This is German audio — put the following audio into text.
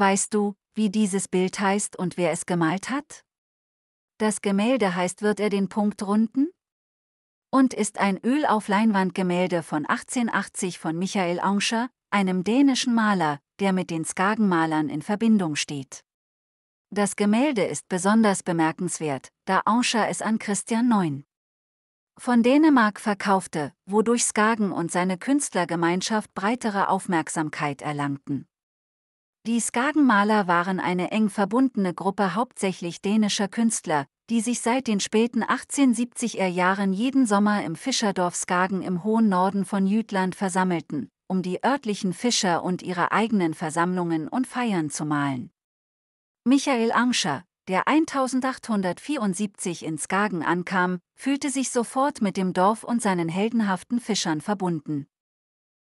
Weißt du, wie dieses Bild heißt und wer es gemalt hat? Das Gemälde heißt Wird er den Punkt runden? Und ist ein Öl auf Leinwandgemälde von 1880 von Michael Angscher, einem dänischen Maler, der mit den Skagenmalern in Verbindung steht. Das Gemälde ist besonders bemerkenswert, da Angscher es an Christian Neun von Dänemark verkaufte, wodurch Skagen und seine Künstlergemeinschaft breitere Aufmerksamkeit erlangten. Die Skagenmaler waren eine eng verbundene Gruppe hauptsächlich dänischer Künstler, die sich seit den späten 1870er Jahren jeden Sommer im Fischerdorf Skagen im hohen Norden von Jütland versammelten, um die örtlichen Fischer und ihre eigenen Versammlungen und Feiern zu malen. Michael Angscher, der 1874 in Skagen ankam, fühlte sich sofort mit dem Dorf und seinen heldenhaften Fischern verbunden